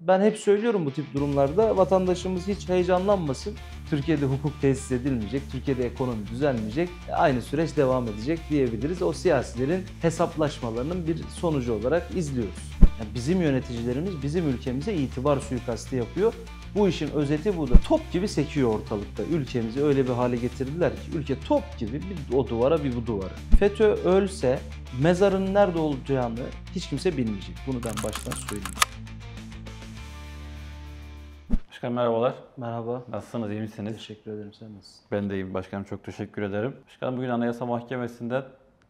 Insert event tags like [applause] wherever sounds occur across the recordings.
ben hep söylüyorum bu tip durumlarda vatandaşımız hiç heyecanlanmasın. Türkiye'de hukuk tesis edilmeyecek, Türkiye'de ekonomi düzelmeyecek, e, aynı süreç devam edecek diyebiliriz. O siyasilerin hesaplaşmalarının bir sonucu olarak izliyoruz. Yani bizim yöneticilerimiz bizim ülkemize itibar suikastı yapıyor. Bu işin özeti bu da top gibi sekiyor ortalıkta. Ülkemizi öyle bir hale getirdiler ki ülke top gibi bir o duvara bir bu duvara. FETÖ ölse mezarın nerede olacağını hiç kimse bilmeyecek. Bunu ben baştan söyleyeyim. Başkan merhabalar. Merhaba. Nasılsınız, iyi misiniz? Teşekkür ederim, sen nasılsın? Ben de iyiyim başkanım, çok teşekkür ederim. Başkanım bugün Anayasa Mahkemesi'nde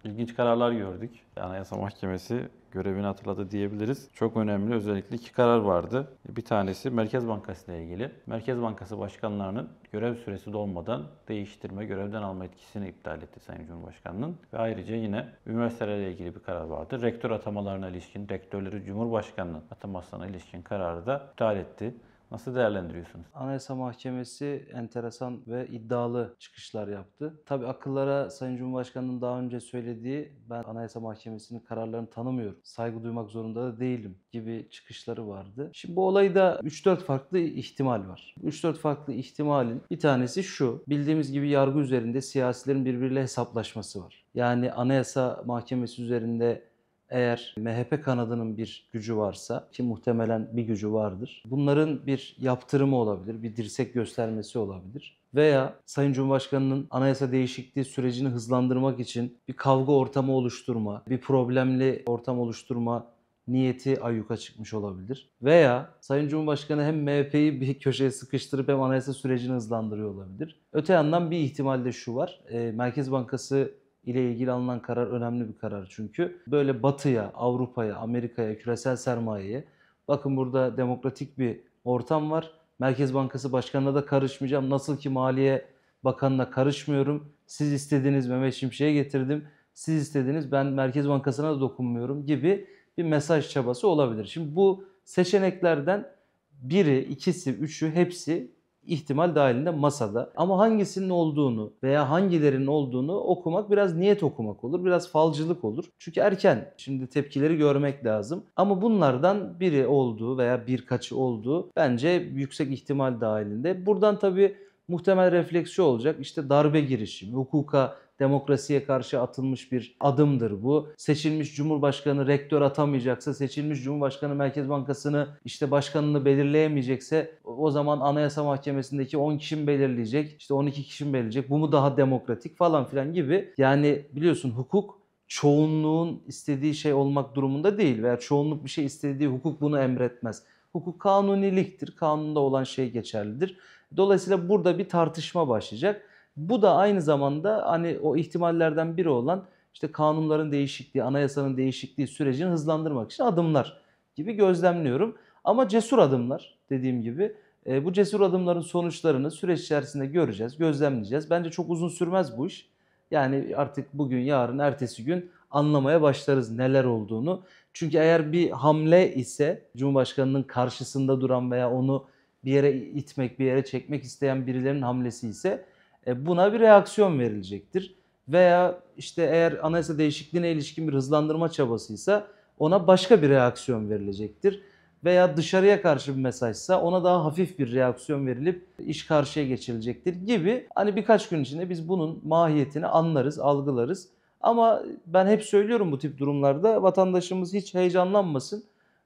ilginç kararlar gördük. Anayasa Mahkemesi görevini hatırladı diyebiliriz. Çok önemli özellikle iki karar vardı. Bir tanesi Merkez Bankası ile ilgili. Merkez Bankası başkanlarının görev süresi dolmadan değiştirme, görevden alma etkisini iptal etti Sayın Cumhurbaşkanı'nın. Ve ayrıca yine üniversitelerle ilgili bir karar vardı. Rektör atamalarına ilişkin, rektörleri Cumhurbaşkanı'nın atamasına ilişkin kararı da iptal etti. Nasıl değerlendiriyorsunuz? Anayasa Mahkemesi enteresan ve iddialı çıkışlar yaptı. Tabii akıllara Sayın Cumhurbaşkanı'nın daha önce söylediği ben Anayasa Mahkemesi'nin kararlarını tanımıyorum. Saygı duymak zorunda da değilim gibi çıkışları vardı. Şimdi bu olayda 3-4 farklı ihtimal var. 3-4 farklı ihtimalin bir tanesi şu. Bildiğimiz gibi yargı üzerinde siyasilerin birbiriyle hesaplaşması var. Yani Anayasa Mahkemesi üzerinde eğer MHP kanadının bir gücü varsa ki muhtemelen bir gücü vardır. Bunların bir yaptırımı olabilir, bir dirsek göstermesi olabilir veya Sayın Cumhurbaşkanı'nın anayasa değişikliği sürecini hızlandırmak için bir kavga ortamı oluşturma, bir problemli ortam oluşturma niyeti ayyuka çıkmış olabilir. Veya Sayın Cumhurbaşkanı hem MHP'yi bir köşeye sıkıştırıp hem anayasa sürecini hızlandırıyor olabilir. Öte yandan bir ihtimal de şu var. Merkez Bankası ile ilgili alınan karar önemli bir karar çünkü. Böyle batıya, Avrupa'ya, Amerika'ya, küresel sermayeye bakın burada demokratik bir ortam var. Merkez Bankası Başkanı'na da karışmayacağım. Nasıl ki Maliye Bakanı'na karışmıyorum. Siz istediğiniz Mehmet Şimşek'e getirdim. Siz istediğiniz ben Merkez Bankası'na da dokunmuyorum gibi bir mesaj çabası olabilir. Şimdi bu seçeneklerden biri, ikisi, üçü hepsi ihtimal dahilinde masada. Ama hangisinin olduğunu veya hangilerinin olduğunu okumak biraz niyet okumak olur. Biraz falcılık olur. Çünkü erken şimdi tepkileri görmek lazım. Ama bunlardan biri olduğu veya birkaçı olduğu bence yüksek ihtimal dahilinde. Buradan tabii muhtemel refleksi olacak. İşte darbe girişimi, hukuka demokrasiye karşı atılmış bir adımdır bu. Seçilmiş Cumhurbaşkanı rektör atamayacaksa, seçilmiş Cumhurbaşkanı Merkez Bankası'nı işte başkanını belirleyemeyecekse o zaman Anayasa Mahkemesi'ndeki 10 kişi belirleyecek, işte 12 kişi mi belirleyecek, bu mu daha demokratik falan filan gibi. Yani biliyorsun hukuk çoğunluğun istediği şey olmak durumunda değil veya çoğunluk bir şey istediği hukuk bunu emretmez. Hukuk kanuniliktir. Kanunda olan şey geçerlidir. Dolayısıyla burada bir tartışma başlayacak. Bu da aynı zamanda hani o ihtimallerden biri olan işte kanunların değişikliği, anayasanın değişikliği sürecini hızlandırmak için adımlar gibi gözlemliyorum. Ama cesur adımlar dediğim gibi. E, bu cesur adımların sonuçlarını süreç içerisinde göreceğiz, gözlemleyeceğiz. Bence çok uzun sürmez bu iş. Yani artık bugün, yarın, ertesi gün anlamaya başlarız neler olduğunu. Çünkü eğer bir hamle ise Cumhurbaşkanının karşısında duran veya onu bir yere itmek, bir yere çekmek isteyen birilerinin hamlesi ise e, buna bir reaksiyon verilecektir. Veya işte eğer anayasa değişikliğine ilişkin bir hızlandırma çabasıysa ona başka bir reaksiyon verilecektir. Veya dışarıya karşı bir mesajsa ona daha hafif bir reaksiyon verilip iş karşıya geçilecektir gibi hani birkaç gün içinde biz bunun mahiyetini anlarız, algılarız. Ama ben hep söylüyorum bu tip durumlarda vatandaşımız hiç heyecanlanmasın.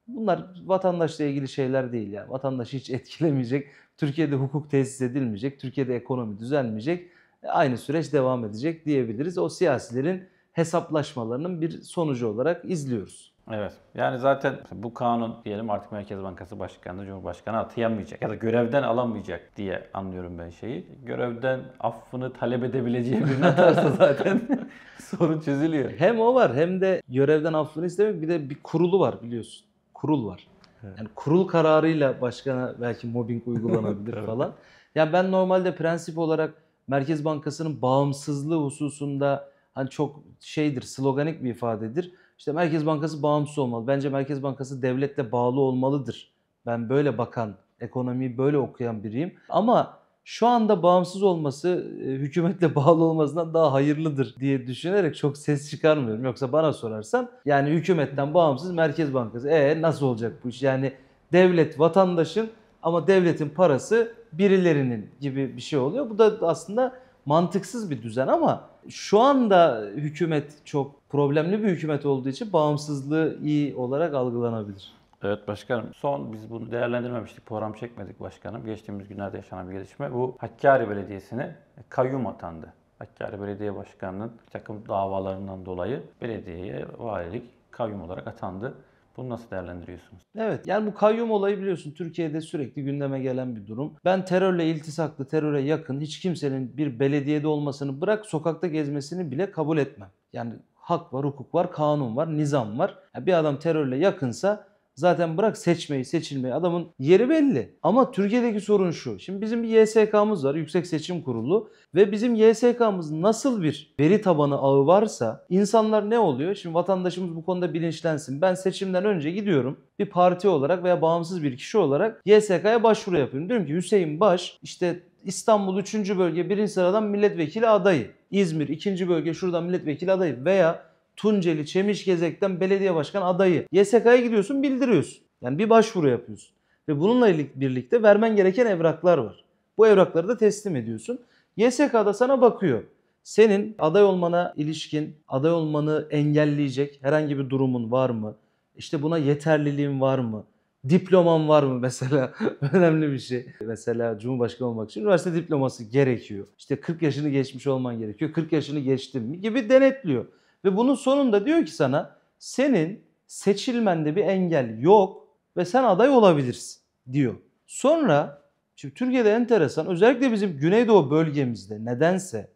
Bunlar vatandaşla ilgili şeyler değil yani. Vatandaşı hiç [laughs] etkilemeyecek. Türkiye'de hukuk tesis edilmeyecek. Türkiye'de ekonomi düzelmeyecek. E, aynı süreç devam edecek diyebiliriz. O siyasilerin hesaplaşmalarının bir sonucu olarak izliyoruz. Evet. Yani zaten bu kanun diyelim artık Merkez Bankası Başkanı Cumhurbaşkanı atayamayacak ya da görevden alamayacak diye anlıyorum ben şeyi. Görevden affını talep edebileceği birini atarsa [laughs] zaten [laughs] sorun çözülüyor. Hem o var hem de görevden affını istemek bir de bir kurulu var biliyorsun kurul var. Evet. Yani kurul kararıyla başkana belki mobbing uygulanabilir [laughs] falan. Yani ben normalde prensip olarak Merkez Bankası'nın bağımsızlığı hususunda hani çok şeydir, sloganik bir ifadedir. İşte Merkez Bankası bağımsız olmalı. Bence Merkez Bankası devletle bağlı olmalıdır. Ben böyle bakan, ekonomiyi böyle okuyan biriyim. Ama şu anda bağımsız olması e, hükümetle [laughs] bağlı olmasından daha hayırlıdır diye düşünerek çok ses çıkarmıyorum. Yoksa bana sorarsan yani hükümetten bağımsız Merkez Bankası. E nasıl olacak bu iş? Yani devlet vatandaşın ama devletin parası birilerinin gibi bir şey oluyor. Bu da aslında mantıksız bir düzen ama şu anda hükümet çok problemli bir hükümet olduğu için bağımsızlığı iyi olarak algılanabilir. Evet başkanım. Son biz bunu değerlendirmemiştik. Program çekmedik başkanım. Geçtiğimiz günlerde yaşanan bir gelişme. Bu Hakkari Belediyesi'ne kayyum atandı. Hakkari Belediye Başkanı'nın bir takım davalarından dolayı belediyeye valilik kayyum olarak atandı. Bunu nasıl değerlendiriyorsunuz? Evet yani bu kayyum olayı biliyorsun Türkiye'de sürekli gündeme gelen bir durum. Ben terörle iltisaklı, teröre yakın hiç kimsenin bir belediyede olmasını bırak sokakta gezmesini bile kabul etmem. Yani hak var, hukuk var, kanun var, nizam var. Yani bir adam terörle yakınsa Zaten bırak seçmeyi, seçilmeyi adamın yeri belli. Ama Türkiye'deki sorun şu. Şimdi bizim bir YSK'mız var, Yüksek Seçim Kurulu ve bizim YSK'mız nasıl bir veri tabanı ağı varsa insanlar ne oluyor? Şimdi vatandaşımız bu konuda bilinçlensin. Ben seçimden önce gidiyorum bir parti olarak veya bağımsız bir kişi olarak YSK'ya başvuru yapıyorum. Diyorum ki Hüseyin Baş işte İstanbul 3. bölge 1. sıradan milletvekili adayı. İzmir 2. bölge şuradan milletvekili adayı veya Tunceli gezekten belediye başkan adayı. YSK'ya gidiyorsun bildiriyorsun. Yani bir başvuru yapıyorsun. Ve bununla birlikte vermen gereken evraklar var. Bu evrakları da teslim ediyorsun. YSK da sana bakıyor. Senin aday olmana ilişkin, aday olmanı engelleyecek herhangi bir durumun var mı? İşte buna yeterliliğin var mı? Diploman var mı mesela? [laughs] Önemli bir şey. Mesela Cumhurbaşkanı olmak için üniversite diploması gerekiyor. İşte 40 yaşını geçmiş olman gerekiyor. 40 yaşını geçtim mi gibi denetliyor. Ve bunun sonunda diyor ki sana senin seçilmende bir engel yok ve sen aday olabilirsin diyor. Sonra şimdi Türkiye'de enteresan özellikle bizim Güneydoğu bölgemizde nedense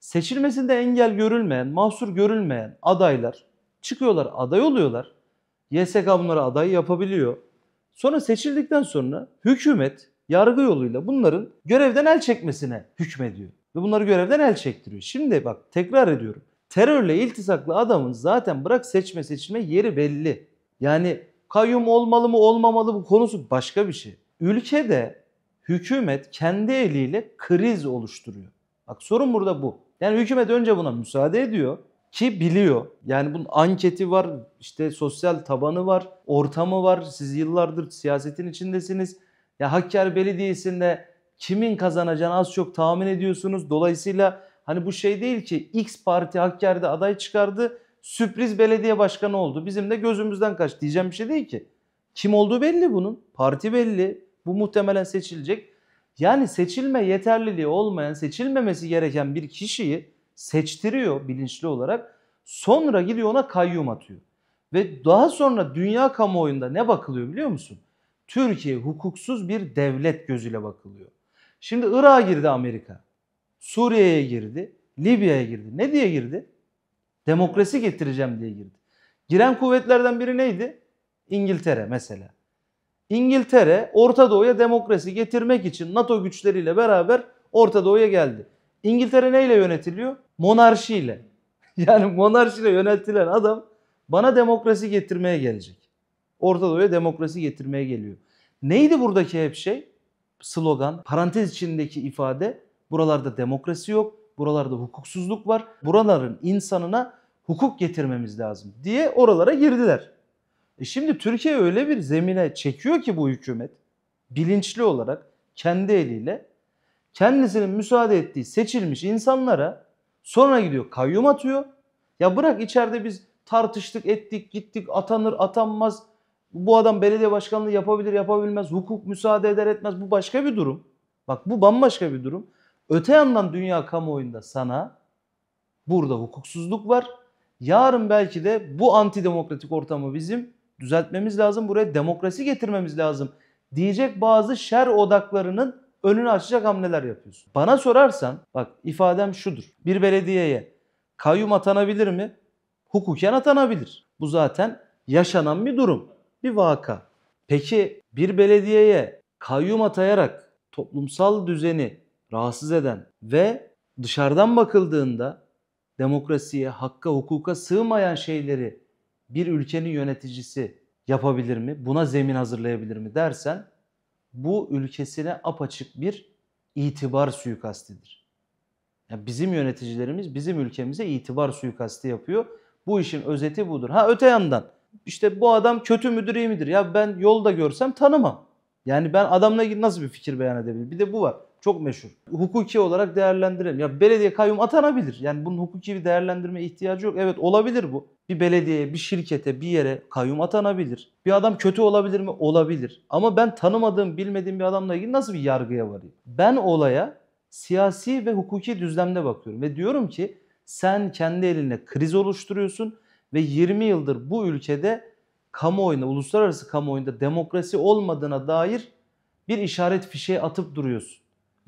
seçilmesinde engel görülmeyen, mahsur görülmeyen adaylar çıkıyorlar, aday oluyorlar. YSK bunları aday yapabiliyor. Sonra seçildikten sonra hükümet yargı yoluyla bunların görevden el çekmesine hükmediyor. Ve bunları görevden el çektiriyor. Şimdi bak tekrar ediyorum terörle iltisaklı adamın zaten bırak seçme seçme yeri belli. Yani kayyum olmalı mı olmamalı bu konusu başka bir şey. Ülkede hükümet kendi eliyle kriz oluşturuyor. Bak sorun burada bu. Yani hükümet önce buna müsaade ediyor ki biliyor. Yani bunun anketi var, işte sosyal tabanı var, ortamı var. Siz yıllardır siyasetin içindesiniz. Ya Hakkari Belediyesi'nde kimin kazanacağını az çok tahmin ediyorsunuz. Dolayısıyla Hani bu şey değil ki X parti Hakkari'de aday çıkardı sürpriz belediye başkanı oldu. Bizim de gözümüzden kaç diyeceğim bir şey değil ki. Kim olduğu belli bunun. Parti belli. Bu muhtemelen seçilecek. Yani seçilme yeterliliği olmayan, seçilmemesi gereken bir kişiyi seçtiriyor bilinçli olarak. Sonra gidiyor ona kayyum atıyor. Ve daha sonra dünya kamuoyunda ne bakılıyor biliyor musun? Türkiye hukuksuz bir devlet gözüyle bakılıyor. Şimdi Irak'a girdi Amerika. Suriye'ye girdi, Libya'ya girdi. Ne diye girdi? Demokrasi getireceğim diye girdi. Giren kuvvetlerden biri neydi? İngiltere mesela. İngiltere Orta Doğu'ya demokrasi getirmek için NATO güçleriyle beraber Orta Doğu'ya geldi. İngiltere neyle yönetiliyor? Monarşiyle. [laughs] Yani monarşiyle yönetilen adam bana demokrasi getirmeye gelecek. Orta Doğu'ya demokrasi getirmeye geliyor. Neydi buradaki hep şey? Slogan, parantez içindeki ifade Buralarda demokrasi yok, buralarda hukuksuzluk var. Buraların insanına hukuk getirmemiz lazım diye oralara girdiler. E şimdi Türkiye öyle bir zemine çekiyor ki bu hükümet bilinçli olarak kendi eliyle kendisinin müsaade ettiği seçilmiş insanlara sonra gidiyor kayyum atıyor. Ya bırak içeride biz tartıştık ettik gittik atanır atanmaz bu adam belediye başkanlığı yapabilir yapabilmez hukuk müsaade eder etmez bu başka bir durum. Bak bu bambaşka bir durum. Öte yandan dünya kamuoyunda sana burada hukuksuzluk var. Yarın belki de bu antidemokratik ortamı bizim düzeltmemiz lazım. Buraya demokrasi getirmemiz lazım diyecek bazı şer odaklarının önünü açacak hamleler yapıyorsun. Bana sorarsan bak ifadem şudur. Bir belediyeye kayyum atanabilir mi? Hukuken atanabilir. Bu zaten yaşanan bir durum, bir vaka. Peki bir belediyeye kayyum atayarak toplumsal düzeni rahatsız eden ve dışarıdan bakıldığında demokrasiye, hakka, hukuka sığmayan şeyleri bir ülkenin yöneticisi yapabilir mi? Buna zemin hazırlayabilir mi dersen bu ülkesine apaçık bir itibar suikastidir. Yani bizim yöneticilerimiz bizim ülkemize itibar suikasti yapıyor. Bu işin özeti budur. Ha öte yandan işte bu adam kötü müdür iyi midir? Ya ben yolda görsem tanımam. Yani ben adamla ilgili nasıl bir fikir beyan edebilirim? Bir de bu var. Çok meşhur. Hukuki olarak değerlendirelim. Ya belediye kayyum atanabilir. Yani bunun hukuki bir değerlendirme ihtiyacı yok. Evet olabilir bu. Bir belediyeye, bir şirkete, bir yere kayyum atanabilir. Bir adam kötü olabilir mi? Olabilir. Ama ben tanımadığım, bilmediğim bir adamla ilgili nasıl bir yargıya varayım? Ben olaya siyasi ve hukuki düzlemde bakıyorum ve diyorum ki sen kendi eline kriz oluşturuyorsun ve 20 yıldır bu ülkede kamuoyunda, uluslararası kamuoyunda demokrasi olmadığına dair bir işaret fişeği atıp duruyorsun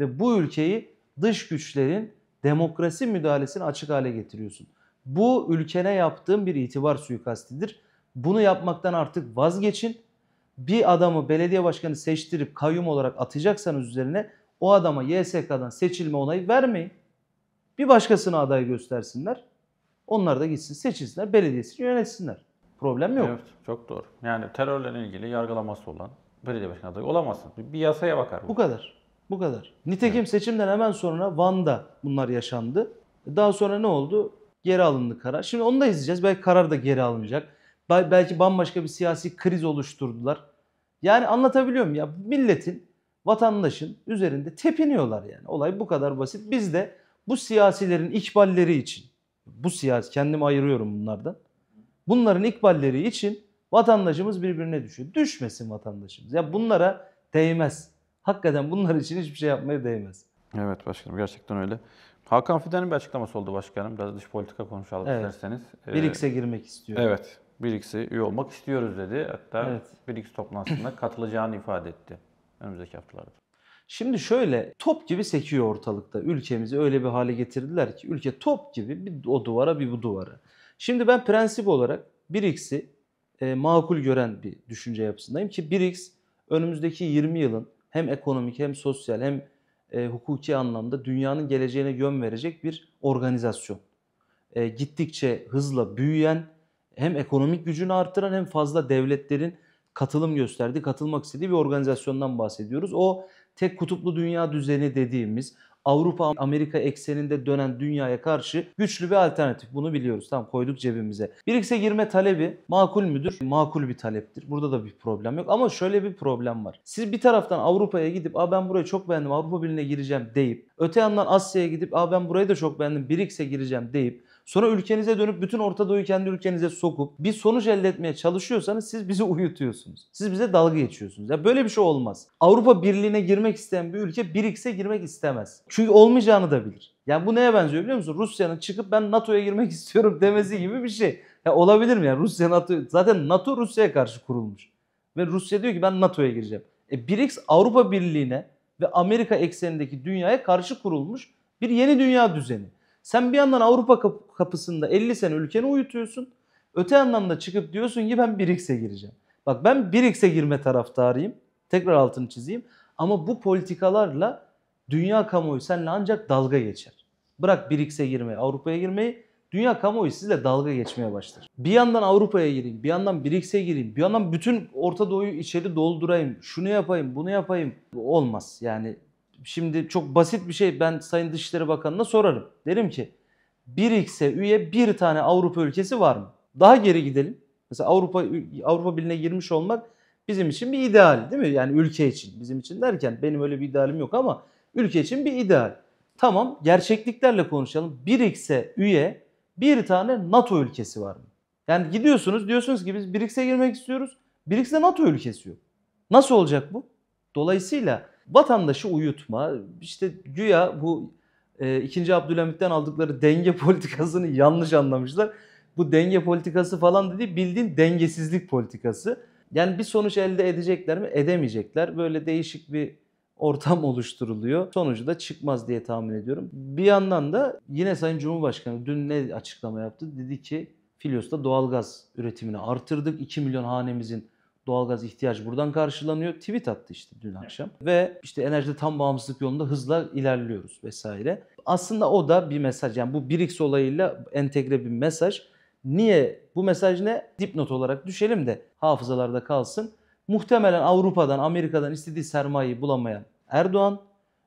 ve bu ülkeyi dış güçlerin demokrasi müdahalesini açık hale getiriyorsun. Bu ülkene yaptığın bir itibar suikastidir. Bunu yapmaktan artık vazgeçin. Bir adamı belediye başkanı seçtirip kayyum olarak atacaksanız üzerine o adama YSK'dan seçilme onayı vermeyin. Bir başkasına aday göstersinler. Onlar da gitsin seçilsinler, belediyesini yönetsinler. Problem yok. Evet, çok doğru. Yani terörle ilgili yargılaması olan belediye başkanı adayı olamazsın. Bir yasaya bakar. Bu, bu kadar. Bu kadar. Nitekim evet. seçimden hemen sonra Van'da bunlar yaşandı. Daha sonra ne oldu? Geri alındı karar. Şimdi onu da izleyeceğiz. Belki karar da geri alınacak. Belki bambaşka bir siyasi kriz oluşturdular. Yani anlatabiliyor muyum ya? Milletin, vatandaşın üzerinde tepiniyorlar yani. Olay bu kadar basit. Biz de bu siyasilerin ikballeri için, bu siyasi kendimi ayırıyorum bunlardan. Bunların ikballeri için vatandaşımız birbirine düşüyor. Düşmesin vatandaşımız. Ya bunlara değmez. Hakikaten bunlar için hiçbir şey yapmaya değmez. Evet başkanım gerçekten öyle. Hakan Fidan'ın bir açıklaması oldu başkanım. Biraz dış politika konuşalım evet. isterseniz. Ee, Birikse girmek istiyor. Evet. Birikse üye olmak istiyoruz dedi. Hatta evet. Biriks toplantısında katılacağını ifade etti önümüzdeki haftalarda. Şimdi şöyle top gibi sekiyor ortalıkta. Ülkemizi öyle bir hale getirdiler ki ülke top gibi bir o duvara bir bu duvara. Şimdi ben prensip olarak BRICS'i e, makul gören bir düşünce yapısındayım ki BRICS önümüzdeki 20 yılın hem ekonomik hem sosyal hem e, hukuki anlamda dünyanın geleceğine yön verecek bir organizasyon. E, gittikçe hızla büyüyen hem ekonomik gücünü artıran hem fazla devletlerin katılım gösterdiği, katılmak istediği bir organizasyondan bahsediyoruz. O tek kutuplu dünya düzeni dediğimiz Avrupa Amerika ekseninde dönen dünyaya karşı güçlü bir alternatif. Bunu biliyoruz. Tamam koyduk cebimize. Birikse girme talebi makul müdür? Makul bir taleptir. Burada da bir problem yok. Ama şöyle bir problem var. Siz bir taraftan Avrupa'ya gidip Aa, ben burayı çok beğendim Avrupa Birliği'ne gireceğim deyip öte yandan Asya'ya gidip Aa, ben burayı da çok beğendim birikse gireceğim deyip Sonra ülkenize dönüp bütün Orta Doğu'yu kendi ülkenize sokup bir sonuç elde etmeye çalışıyorsanız siz bizi uyutuyorsunuz. Siz bize dalga geçiyorsunuz. Ya böyle bir şey olmaz. Avrupa Birliği'ne girmek isteyen bir ülke 1 girmek istemez. Çünkü olmayacağını da bilir. Yani bu neye benziyor biliyor musun? Rusya'nın çıkıp ben NATO'ya girmek [laughs] istiyorum demesi gibi bir şey. Ya olabilir mi yani Rusya NATO zaten NATO Rusya'ya karşı kurulmuş. Ve Rusya diyor ki ben NATO'ya gireceğim. E, BRICS Avrupa Birliği'ne ve Amerika eksenindeki dünyaya karşı kurulmuş bir yeni dünya düzeni. Sen bir yandan Avrupa kapısında 50 sene ülkeni uyutuyorsun. Öte yandan da çıkıp diyorsun ki ben BRICS'e gireceğim. Bak ben BRICS'e girme taraftarıyım. Tekrar altını çizeyim. Ama bu politikalarla dünya kamuoyu seninle ancak dalga geçer. Bırak BRICS'e girmeyi, Avrupa'ya girmeyi. Dünya kamuoyu sizle dalga geçmeye başlar. Bir yandan Avrupa'ya gireyim, bir yandan BRICS'e gireyim, bir yandan bütün Orta Doğu'yu içeri doldurayım, şunu yapayım, bunu yapayım. Olmaz. Yani şimdi çok basit bir şey ben Sayın Dışişleri Bakanı'na sorarım. Derim ki 1 üye bir tane Avrupa ülkesi var mı? Daha geri gidelim. Mesela Avrupa Avrupa Birliği'ne girmiş olmak bizim için bir ideal değil mi? Yani ülke için. Bizim için derken benim öyle bir idealim yok ama ülke için bir ideal. Tamam gerçekliklerle konuşalım. 1 üye bir tane NATO ülkesi var mı? Yani gidiyorsunuz diyorsunuz ki biz BRICS'e girmek istiyoruz. BRICS'te NATO ülkesi yok. Nasıl olacak bu? Dolayısıyla Vatandaşı uyutma, İşte güya bu e, 2. Abdülhamit'ten aldıkları denge [laughs] politikasını yanlış anlamışlar. Bu denge politikası falan dedi bildiğin dengesizlik politikası. Yani bir sonuç elde edecekler mi? Edemeyecekler. Böyle değişik bir ortam [laughs] oluşturuluyor. Sonucu da çıkmaz diye tahmin ediyorum. Bir yandan da yine Sayın Cumhurbaşkanı dün ne açıklama yaptı? Dedi ki Filyos'ta doğalgaz üretimini artırdık. 2 milyon hanemizin doğalgaz ihtiyacı buradan karşılanıyor. Tweet attı işte dün akşam. Evet. Ve işte enerjide tam bağımsızlık yolunda hızla ilerliyoruz vesaire. Aslında o da bir mesaj. Yani bu BRICS olayıyla entegre bir mesaj. Niye? Bu mesaj ne? Dipnot olarak düşelim de hafızalarda kalsın. Muhtemelen Avrupa'dan, Amerika'dan istediği sermayeyi bulamayan Erdoğan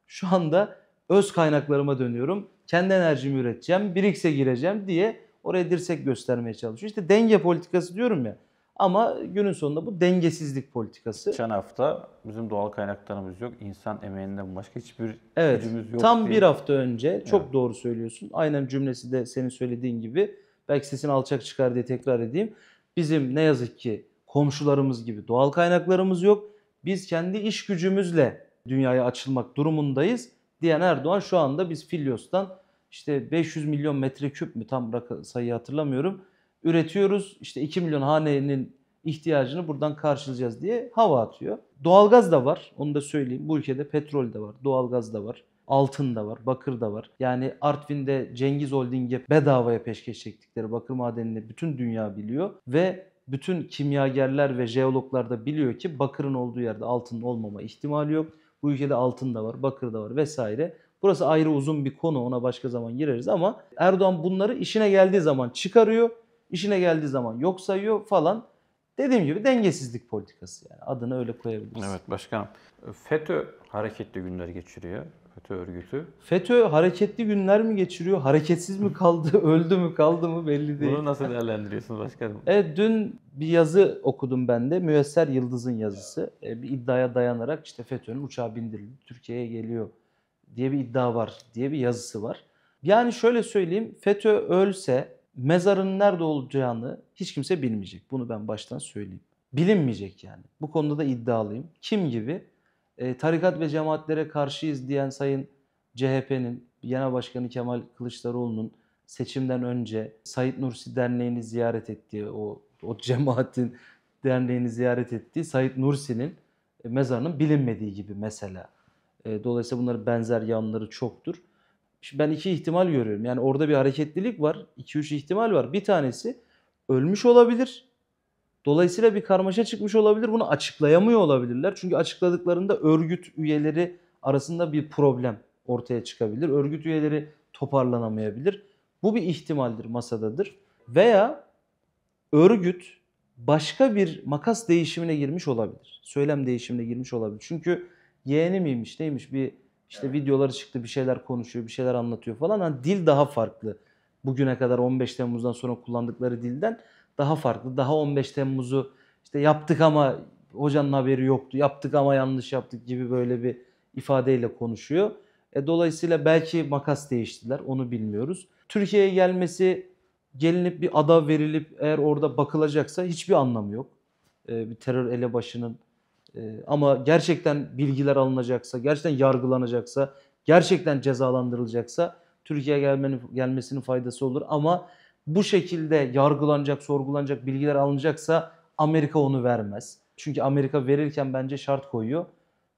şu anda öz kaynaklarıma dönüyorum. Kendi enerjimi üreteceğim, BRICS'e gireceğim diye oraya dirsek göstermeye çalışıyor. İşte denge politikası diyorum ya. Ama günün sonunda bu dengesizlik politikası. Geçen hafta bizim doğal kaynaklarımız yok. insan emeğinden başka hiçbir evet, gücümüz yok. Tam diye. bir hafta önce çok evet. doğru söylüyorsun. Aynen cümlesi de senin söylediğin gibi. Belki sesin alçak çıkar diye tekrar edeyim. Bizim ne yazık ki komşularımız gibi doğal kaynaklarımız yok. Biz kendi iş gücümüzle dünyaya açılmak durumundayız diyen Erdoğan şu anda biz Filyos'tan işte 500 milyon metreküp mü tam sayıyı hatırlamıyorum üretiyoruz. İşte 2 milyon hanenin ihtiyacını buradan karşılayacağız diye hava atıyor. Doğalgaz da var. Onu da söyleyeyim. Bu ülkede petrol de var, doğalgaz da var. Altın da var, bakır da var. Yani Artvin'de Cengiz Holding'e bedavaya peşkeş çektikleri bakır madenini bütün dünya biliyor ve bütün kimyagerler ve jeologlar da biliyor ki bakırın olduğu yerde altın olmama ihtimali yok. Bu ülkede altın da var, bakır da var vesaire. Burası ayrı uzun bir konu ona başka zaman gireriz ama Erdoğan bunları işine geldiği zaman çıkarıyor işine geldiği zaman yok sayıyor falan. Dediğim gibi dengesizlik politikası yani adını öyle koyabiliriz. Evet başkanım. FETÖ hareketli günler geçiriyor. FETÖ örgütü. FETÖ hareketli günler mi geçiriyor? Hareketsiz mi kaldı? [laughs] öldü mü kaldı mı belli değil. Bunu nasıl değerlendiriyorsunuz başkanım? [laughs] Evet dün bir yazı okudum ben de. Müyesser Yıldız'ın yazısı. E, bir iddiaya dayanarak işte FETÖ'nün uçağı bindirildi. Türkiye'ye geliyor diye bir iddia var diye bir yazısı var. Yani şöyle söyleyeyim FETÖ ölse mezarın nerede olacağını hiç kimse bilmeyecek. Bunu ben baştan söyleyeyim. Bilinmeyecek yani. Bu konuda da iddialıyım. Kim gibi? E, tarikat ve cemaatlere karşıyız diyen Sayın CHP'nin, Genel Başkanı Kemal Kılıçdaroğlu'nun seçimden önce Said Nursi Derneği'ni ziyaret ettiği, o, o cemaatin derneğini ziyaret ettiği Said Nursi'nin e, mezarının bilinmediği gibi mesela. E, dolayısıyla bunların benzer yanları çoktur ben iki ihtimal görüyorum. Yani orada bir hareketlilik var. 2-3 ihtimal var. Bir tanesi ölmüş olabilir. Dolayısıyla bir karmaşa çıkmış olabilir. Bunu açıklayamıyor olabilirler. Çünkü açıkladıklarında örgüt üyeleri arasında bir problem ortaya çıkabilir. Örgüt üyeleri toparlanamayabilir. Bu bir ihtimaldir, masadadır. Veya örgüt başka bir makas değişimine girmiş olabilir. Söylem değişimine girmiş olabilir. Çünkü yeğeni miymiş, neymiş bir işte evet. videoları çıktı bir şeyler konuşuyor bir şeyler anlatıyor falan. Hani dil daha farklı. Bugüne kadar 15 Temmuz'dan sonra kullandıkları dilden daha farklı. Daha 15 Temmuz'u işte yaptık ama hocanın haberi yoktu. Yaptık ama yanlış yaptık gibi böyle bir ifadeyle konuşuyor. E, dolayısıyla belki makas değiştiler onu bilmiyoruz. Türkiye'ye gelmesi gelinip bir ada verilip eğer orada bakılacaksa hiçbir anlamı yok. E, bir terör elebaşının ee, ama gerçekten bilgiler alınacaksa, gerçekten yargılanacaksa, gerçekten cezalandırılacaksa Türkiye'ye gelmenin, gelmesinin faydası olur. Ama bu şekilde yargılanacak, sorgulanacak bilgiler alınacaksa Amerika onu vermez. Çünkü Amerika verirken bence şart koyuyor.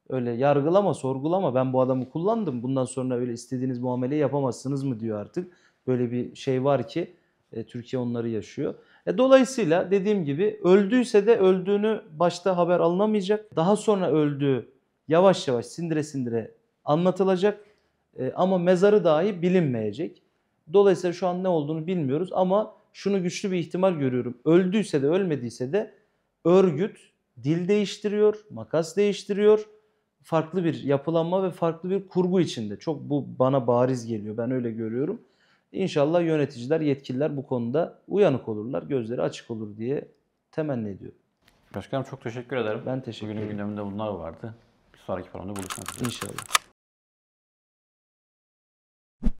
Öyle yargılama, sorgulama ben bu adamı kullandım bundan sonra öyle istediğiniz muameleyi yapamazsınız mı diyor artık. Böyle bir şey var ki e, Türkiye onları yaşıyor. E, dolayısıyla dediğim gibi öldüyse de öldüğünü başta haber alınamayacak. Daha sonra öldüğü yavaş yavaş sindire sindire anlatılacak e, ama mezarı dahi bilinmeyecek. Dolayısıyla şu an ne olduğunu bilmiyoruz ama şunu güçlü bir ihtimal görüyorum. Öldüyse de ölmediyse de örgüt dil değiştiriyor, makas değiştiriyor. Farklı bir yapılanma ve farklı bir kurgu içinde. Çok bu bana bariz geliyor. Ben öyle görüyorum. İnşallah yöneticiler, yetkililer bu konuda uyanık olurlar, gözleri açık olur diye temenni ediyorum. Başkanım çok teşekkür ederim. Ben teşekkür ederim. Bugünün gündeminde bunlar vardı. Bir sonraki programda buluşmak üzere. İnşallah.